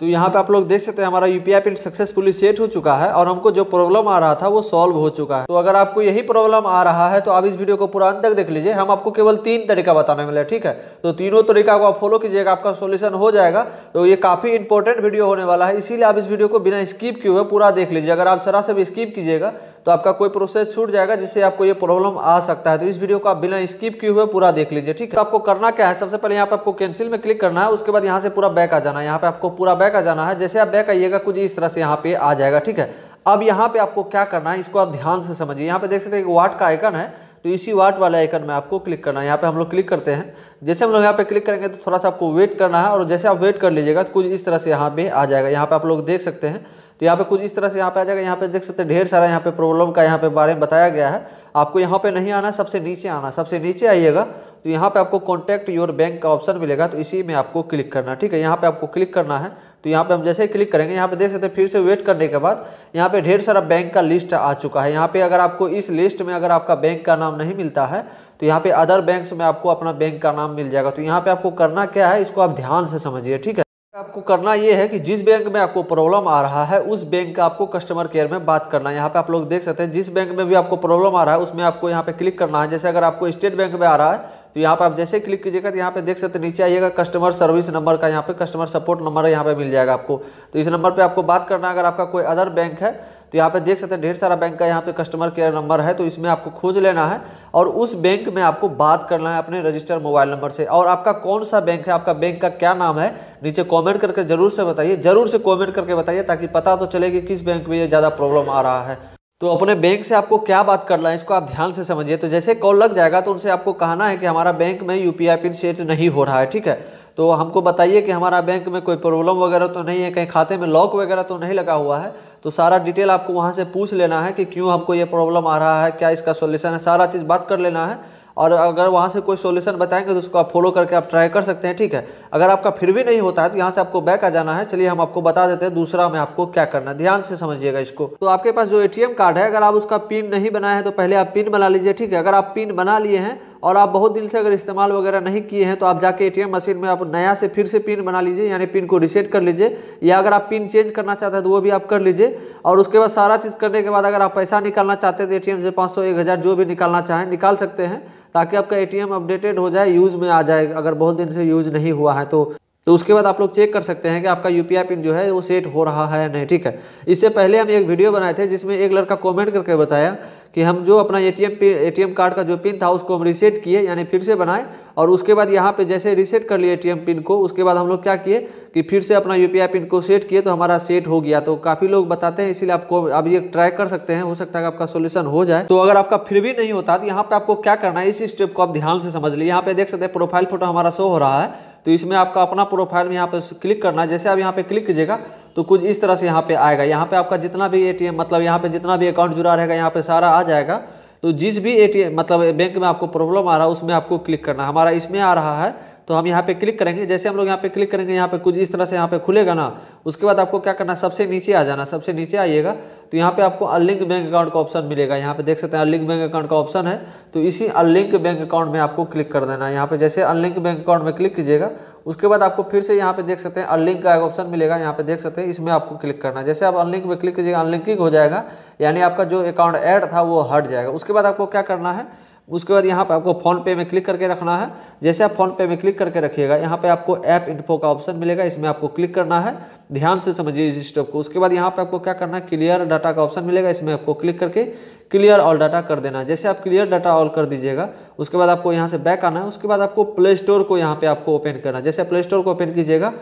तो यहाँ पे आप लोग देख सकते हैं हमारा यू पी सक्सेसफुली सेट हो चुका है और हमको जो प्रॉब्लम आ रहा था वो सॉल्व हो चुका है तो अगर आपको यही प्रॉब्लम आ रहा है तो आप इस वीडियो को पूरा अंत तक देख लीजिए हम आपको केवल तीन तरीका बताने वाले हैं ठीक है तो तीनों तरीका को आप फॉलो कीजिएगा आपका सोल्यूशन हो जाएगा तो ये काफ़ी इंपॉर्टेंट वीडियो होने वाला है इसीलिए आप इस वीडियो को बिना स्किप किए हुए पूरा देख लीजिए अगर आप जरा से भी स्किप कीजिएगा तो आपका कोई प्रोसेस छूट जाएगा जिससे आपको ये प्रॉब्लम आ सकता है तो इस वीडियो को आप बिना स्किप किए हुए पूरा देख लीजिए ठीक है तो आपको करना क्या है सबसे पहले यहाँ पे आपको कैंसिल में क्लिक करना है उसके बाद यहाँ से पूरा बैक आ जाना है यहाँ पे आपको पूरा बैक आ जाना है जैसे आप बैक आइएगा कुछ इस तरह से यहाँ पे आ जाएगा ठीक है अब यहाँ पे आपको क्या करना है इसको आप ध्यान से समझिए यहाँ पे देख सकते हैं वाट का आइकन है तो इसी वाट वाले आइकन में आपको क्लिक करना है यहाँ पे हम लोग क्लिक करते हैं जैसे हम लोग यहाँ पे क्लिक करेंगे तो थोड़ा सा आपको वेट करना है और जैसे आप वेट कर लीजिएगा तो कुछ इस तरह से यहाँ पे आ जाएगा यहाँ पे आप लोग देख सकते हैं तो यहाँ पे कुछ इस तरह से यहाँ पे आ जाएगा यहाँ पे देख सकते हैं ढेर सारा यहाँ पे प्रॉब्लम का यहाँ पे बारे में बताया गया है आपको यहाँ पे नहीं आना सबसे नीचे आना सबसे नीचे आइएगा तो यहाँ पे आपको कॉन्टैक्ट योर बैंक का ऑप्शन मिलेगा तो इसी में आपको क्लिक करना ठीक है यहाँ पे आपको क्लिक करना है तो यहाँ पे हम जैसे ही क्लिक करेंगे यहाँ पे देख सकते हैं फिर से वेट करने के बाद यहाँ पे ढेर सारा बैंक का लिस्ट आ चुका है यहाँ पे अगर आपको इस लिस्ट में अगर आपका बैंक का नाम नहीं मिलता है तो यहाँ पे अदर बैंक में आपको अपना बैंक का नाम मिल जाएगा तो यहाँ पे आपको करना क्या है इसको आप ध्यान से समझिए ठीक है आपको करना ये है कि जिस बैंक में आपको प्रॉब्लम आ रहा है उस बैंक का आपको कस्टमर केयर में बात करना है यहाँ पे आप लोग देख सकते हैं जिस बैंक में भी आपको प्रॉब्लम आ रहा है उसमें आपको यहाँ पे क्लिक करना है जैसे अगर आपको स्टेट बैंक में आ रहा है तो यहाँ पे आप जैसे क्लिक कीजिएगा तो यहाँ पे देख सकते हैं नीचे आइएगा कस्टमर सर्विस नंबर का यहाँ पे कस्टमर सपोर्ट नंबर यहाँ पे मिल जाएगा आपको तो इस नंबर पर आपको बात करना है अगर आपका कोई अदर बैंक है तो यहाँ पे देख सकते हैं ढेर सारा बैंक का यहाँ पे कस्टमर केयर नंबर है तो इसमें आपको खोज लेना है और उस बैंक में आपको बात करना है अपने रजिस्टर मोबाइल नंबर से और आपका कौन सा बैंक है आपका बैंक का क्या नाम है नीचे कॉमेंट करके जरूर से बताइए जरूर से कॉमेंट करके बताइए ताकि पता तो चले कि किस बैंक में ये ज़्यादा प्रॉब्लम आ रहा है तो अपने बैंक से आपको क्या बात करना है इसको आप ध्यान से समझिए तो जैसे कॉल लग जाएगा तो उनसे आपको कहना है कि हमारा बैंक में यू पिन सेट नहीं हो रहा है ठीक है तो हमको बताइए कि हमारा बैंक में कोई प्रॉब्लम वगैरह तो नहीं है कहीं खाते में लॉक वगैरह तो नहीं लगा हुआ है तो सारा डिटेल आपको वहाँ से पूछ लेना है कि क्यों आपको ये प्रॉब्लम आ रहा है क्या इसका सोल्यूशन है सारा चीज़ बात कर लेना है और अगर वहाँ से कोई सोल्यूशन बताएंगे तो उसको आप फॉलो करके आप ट्राई कर सकते हैं ठीक है अगर आपका फिर भी नहीं होता है तो यहाँ से आपको बैक आ जाना है चलिए हम आपको बता देते हैं दूसरा में आपको क्या करना है ध्यान से समझिएगा इसको तो आपके पास जो ए कार्ड है अगर आप उसका पिन नहीं बनाए हैं तो पहले आप पिन बना लीजिए ठीक है अगर आप पिन बना लिए हैं और आप बहुत दिन से अगर इस्तेमाल वगैरह नहीं किए हैं तो आप जाके एटीएम मशीन में आप नया से फिर से पिन बना लीजिए यानी पिन को रिसेट कर लीजिए या अगर आप पिन चेंज करना चाहते हैं तो वो भी आप कर लीजिए और उसके बाद सारा चीज़ करने के बाद अगर आप पैसा निकालना चाहते हैं तो ए से पाँच सौ जो भी निकालना चाहें निकाल सकते हैं ताकि आपका एटीएम अपडेटेड हो जाए यूज़ में आ जाए अगर बहुत दिन से यूज़ नहीं हुआ है तो तो उसके बाद आप लोग चेक कर सकते हैं कि आपका यू पिन जो है वो सेट हो रहा है या नहीं ठीक है इससे पहले हम एक वीडियो बनाए थे जिसमें एक लड़का कॉमेंट करके बताया कि हम जो अपना एटीएम एटीएम कार्ड का जो पिन था उसको हम रीसेट किए यानी फिर से बनाए और उसके बाद यहाँ पे जैसे रीसेट कर लिए एटीएम पिन को उसके बाद हम लोग क्या किए कि फिर से अपना यूपीआई पिन को सेट किए तो हमारा सेट हो गया तो काफ़ी लोग बताते हैं इसीलिए आपको अब ये ट्राई कर सकते हैं हो सकता है आपका सोल्यूशन हो जाए तो अगर आपका फिर भी नहीं होता तो यहाँ पर आपको क्या करना है इस स्टेप को आप ध्यान से समझ लीजिए यहाँ पे देख सकते हैं प्रोफाइल फोटो हमारा शो हो रहा है तो इसमें आपका अपना प्रोफाइल में यहाँ पे क्लिक करना है जैसे आप यहाँ पे क्लिक कीजिएगा तो कुछ इस तरह से यहाँ पे आएगा यहाँ पे आपका जितना भी एटीएम मतलब यहाँ पे जितना भी अकाउंट जुड़ा रहेगा यहाँ पे सारा आ जाएगा तो जिस भी एटीएम मतलब बैंक में आपको प्रॉब्लम आ रहा है उसमें आपको क्लिक करना हमारा इसमें आ रहा है तो हम यहाँ पे क्लिक करेंगे जैसे हम लोग यहाँ पे क्लिक करेंगे यहाँ पे कुछ इस तरह से यहाँ पे खुलेगा ना उसके बाद आपको क्या करना सबसे नीचे आ जाना सबसे नीचे आइएगा तो यहाँ पे आपको अनलिंक बैंक अकाउंट का ऑप्शन मिलेगा यहाँ पे देख सकते हैं अनलिंक बैंक अकाउंट का ऑप्शन है तो इसी अनलिंक बैंक अकाउंट में आपको क्लिक कर देना यहाँ पे जैसे अनलिंक बैंक अकाउंट में क्लिक कीजिएगा उसके बाद आपको फिर से यहाँ पे देख सकते हैं अनलिंक का एक ऑप्शन मिलेगा यहाँ पे देख सकते हैं इसमें आपको क्लिक करना जैसे आप अनलिंक में क्लिक कीजिएगा अनलिंकिंग हो जाएगा यानी आपका जो अकाउंट एड था वो हट जाएगा उसके बाद आपको क्या करना है उसके बाद यहाँ पर आपको फोन पे में क्लिक करके रखना है जैसे आप फोन पे में क्लिक करके रखिएगा यहाँ पे आपको ऐप इन्फो का ऑप्शन मिलेगा इसमें आपको क्लिक करना है ध्यान से समझिए इस स्टेप को उसके बाद यहाँ पे आपको क्या करना है क्लियर डाटा का ऑप्शन मिलेगा इसमें आपको क्लिक करके क्लियर ऑल डाटा कर देना है जैसे आप क्लियर डाटा ऑल कर दीजिएगा उसके बाद आपको यहाँ से बैक आना है उसके बाद आपको प्ले स्टोर को यहाँ पे आपको ओपन करना है जैसे प्ले स्टोर को ओपन कीजिएगा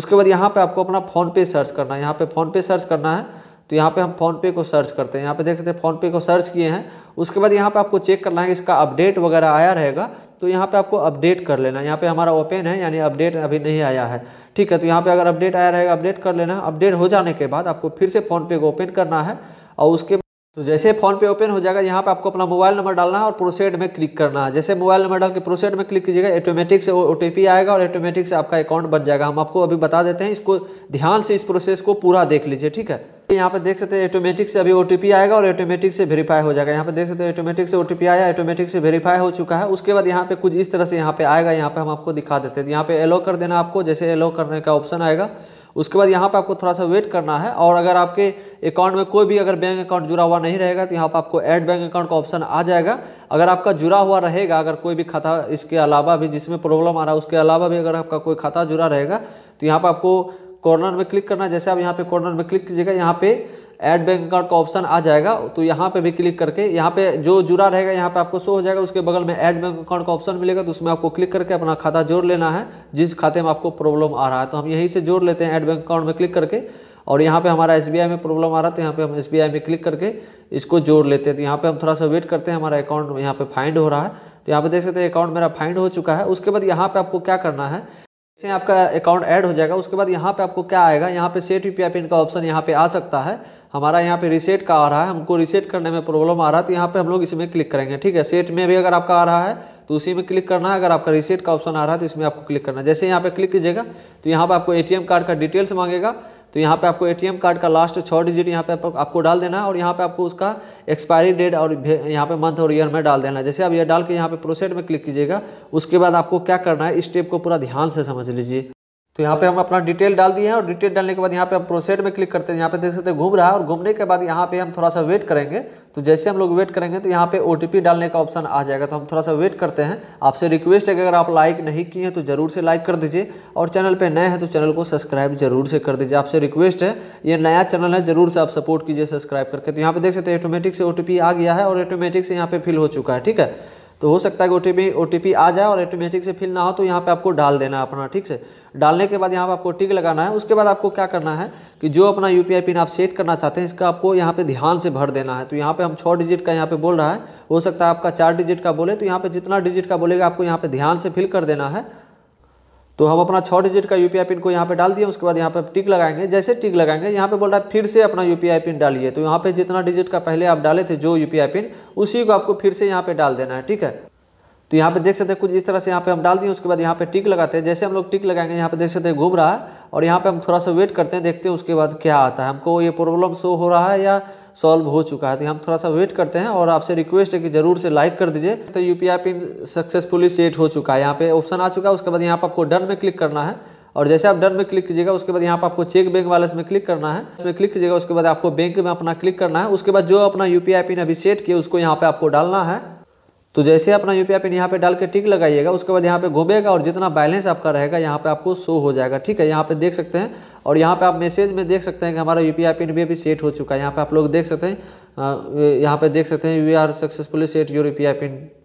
उसके बाद यहाँ पर आपको अपना फोनपे सर्च करना है यहाँ पर फोन पे सर्च करना है तो यहाँ पे हम फ़ोनपे को सर्च करते हैं यहाँ पे देख सकते हैं फ़ोनपे को सर्च किए हैं उसके बाद यहाँ पे आपको चेक करना है कि इसका अपडेट वगैरह आया रहेगा तो यहाँ पे आपको अपडेट कर लेना यहाँ पे हमारा ओपन है यानी अपडेट अभी नहीं आया है ठीक है तो यहाँ पे अगर अपडेट आया रहेगा अपडेट कर लेना अपडेट हो जाने के बाद आपको फिर से फ़ोनपे को ओपन करना है और उसके तो जैसे फ़ोन पे ओपन हो जाएगा यहाँ पे आपको अपना मोबाइल नंबर डालना है और प्रोसेड में क्लिक करना है जैसे मोबाइल नंबर डाल के प्रोसेड में क्लिक कीजिएगा ऑटोमेटिक से ओ आएगा और ऑटोमेटिक से आपका अकाउंट बन जाएगा हम आपको अभी बता देते हैं इसको ध्यान से इस प्रोसेस को पूरा देख लीजिए ठीक है यहाँ पे देख सकते हैं ऑटोमेटिक से अभी ओ आएगा और ऑटोमेटिक से वेरीफाई हो जाएगा यहाँ पे देख सकते हैं ऑटोमेटिक से ओ आया ऑटोमेटिक से वेरीफाई हो चुका है उसके बाद यहाँ पे कुछ इस तरह से यहाँ पे आएगा यहाँ पे हम आपको दिखा देते हैं यहाँ पे एलो कर देना आपको जैसे एलो करने का ऑप्शन आएगा उसके बाद यहाँ पे आपको थोड़ा सा वेट करना है और अगर आपके अकाउंट में कोई भी अगर बैंक अकाउंट जुड़ा हुआ नहीं रहेगा तो यहाँ पर आपको ऐड बैंक अकाउंट का ऑप्शन आ जाएगा अगर आपका जुड़ा हुआ रहेगा अगर कोई भी खाता इसके अलावा भी जिसमें प्रॉब्लम आ रहा है उसके अलावा भी अगर आपका कोई खाता जुड़ा रहेगा तो यहाँ पर आपको कॉर्नर में क्लिक करना जैसे आप यहाँ पे कॉर्नर में क्लिक कीजिएगा यहाँ पे ऐड बैंक अकाउंट का ऑप्शन आ जाएगा तो यहाँ पे भी क्लिक करके यहाँ पे जो जुड़ा रहेगा यहाँ पे आपको शो हो जाएगा उसके बगल में ऐड बैंक अकाउंट का ऑप्शन मिलेगा तो उसमें आपको क्लिक करके अपना खाता जोड़ लेना है जिस खाते में आपको प्रॉब्लम आ रहा है तो हम यहीं से जोड़ लेते हैं ऐड बैंक अकाउंट में क्लिक करके और यहाँ पर हमारा एस में प्रॉब्लम आ रहा था यहाँ पर हम एस में क्लिक करके इसको जोड़ लेते हैं तो यहाँ पर हम थोड़ा सा वेट करते हैं हमारा अकाउंट यहाँ पर फाइंड हो रहा है तो यहाँ पे देख सकते हैं अकाउंट मेरा फाइंड हो चुका है उसके बाद यहाँ पे आपको क्या करना है से आपका अकाउंट ऐड हो जाएगा उसके बाद यहाँ पे आपको क्या आएगा यहाँ पे सेट यू पी पिन का ऑप्शन यहाँ पे आ सकता है हमारा यहाँ पे रीसेट का आ रहा है हमको रिसेट करने में प्रॉब्लम आ रहा है तो यहाँ पे हम लोग इसमें क्लिक करेंगे ठीक है सेट में भी अगर आपका आ रहा है तो उसी में क्लिक करना है अगर आपका रिसेट का ऑप्शन आ रहा है तो इसमें आपको क्लिक करना है जैसे यहाँ पे क्लिक कीजिएगा तो यहाँ पर आपको ए कार्ड का डिटेल्स मांगेगा तो यहाँ पे आपको एटीएम कार्ड का लास्ट छः डिजिट यहाँ पे आपको डाल देना है और यहाँ पे आपको उसका एक्सपायरी डेट और यहाँ पे मंथ और ईयर में डाल देना है जैसे आप ये डाल के यहाँ पे प्रोसेड में क्लिक कीजिएगा उसके बाद आपको क्या करना है इस स्टेप को पूरा ध्यान से समझ लीजिए तो यहाँ पे हम अपना डिटेल डाल दिए हैं और डिटेल डालने के बाद यहाँ पे हम प्रोसेड में क्लिक करते हैं यहाँ पे देख सकते हैं घूम रहा है और घूमने के बाद यहाँ पे हम थोड़ा सा वेट करेंगे तो जैसे हम लोग वेट करेंगे तो यहाँ पे ओ डालने का ऑप्शन आ जाएगा तो हम थोड़ा सा वेट करते हैं आपसे रिक्वेस्ट है कि अगर आप लाइक नहीं किए हैं तो ज़रूर से लाइक कर दीजिए और चैनल पर नए हैं तो चैनल को सब्सक्राइब जरूर से कर दीजिए आपसे रिक्वेस्ट है ये नया चैनल है जरूर से आप सपोर्ट कीजिए सब्सक्राइब करके तो यहाँ पे देख सकते हैं ऑटोमेटिक से ओ आ गया है और ऑटोमेटिक से यहाँ पे फिल हो चुका है ठीक है तो हो सकता है कि ओ टी आ जाए और ऑटोमेटिक से फिल ना हो तो यहाँ पे आपको डाल देना है अपना ठीक से डालने के बाद यहाँ पे आपको टिक लगाना है उसके बाद आपको क्या करना है कि जो अपना यू पिन आप सेट करना चाहते हैं इसका आपको यहाँ पे ध्यान से भर देना है तो यहाँ पे हम छः डिजिट का यहाँ पे बोल रहा है हो सकता है आपका चार डिजिट का बोले तो यहाँ पर जितना डिजिट का बोलेगा आपको यहाँ पर ध्यान से फिल कर देना है तो हम अपना छः डिजिट का यू पिन को यहाँ पे डाल दिए उसके बाद यहाँ पे टिक लगाएंगे जैसे टिक लगाएंगे यहाँ पे बोल रहा है फिर से अपना यू पिन डालिए तो यहाँ पे जितना डिजिट का पहले आप डाले थे जो यू पिन उसी को आपको फिर से यहाँ पे डाल देना है ठीक है तो यहाँ पे देख सकते हैं कुछ इस तरह से यहाँ पे हम डाल दिए उसके बाद यहाँ पे टिक लगाते हैं जैसे हम लोग टिक लगाएंगे यहाँ पे देख सकते हैं घूम रहा है और यहाँ पे हम थोड़ा सा वेट करते हैं देखते हैं उसके बाद क्या आता है हमको ये प्रॉब्लम शो हो रहा है या सॉल्व हो चुका है तो हम थोड़ा सा वेट करते हैं और आपसे रिक्वेस्ट है कि जरूर से लाइक कर दीजिए तो यू पिन सक्सेसफुली सेट हो चुका है यहाँ पे ऑप्शन आ चुका है उसके बाद यहाँ पर आपको डन में क्लिक करना है और जैसे आप डन में क्लिक कीजिएगा उसके बाद यहाँ पर आपको चेक बैंक वाले में क्लिक करना है इसमें क्लिक कीजिएगा उसके बाद आपको बैंक में अपना क्लिक करना है उसके बाद जो अपना यू पी पिन अभी सेट किया उसको यहाँ पर आपको डालना है तो जैसे अपना यू पी आई पिन यहाँ पे डाल के टिक लगाइएगा उसके बाद यहाँ पे घूमेगा और जितना बैलेंस आपका रहेगा यहाँ पे आपको शो हो जाएगा ठीक है यहाँ पे देख सकते हैं और यहाँ पे आप मैसेज में देख सकते हैं कि हमारा यू पी आई पिन भी अभी सेट हो चुका है यहाँ पे आप लोग देख सकते हैं यहाँ पे देख सकते हैं you are successfully set your U P I pin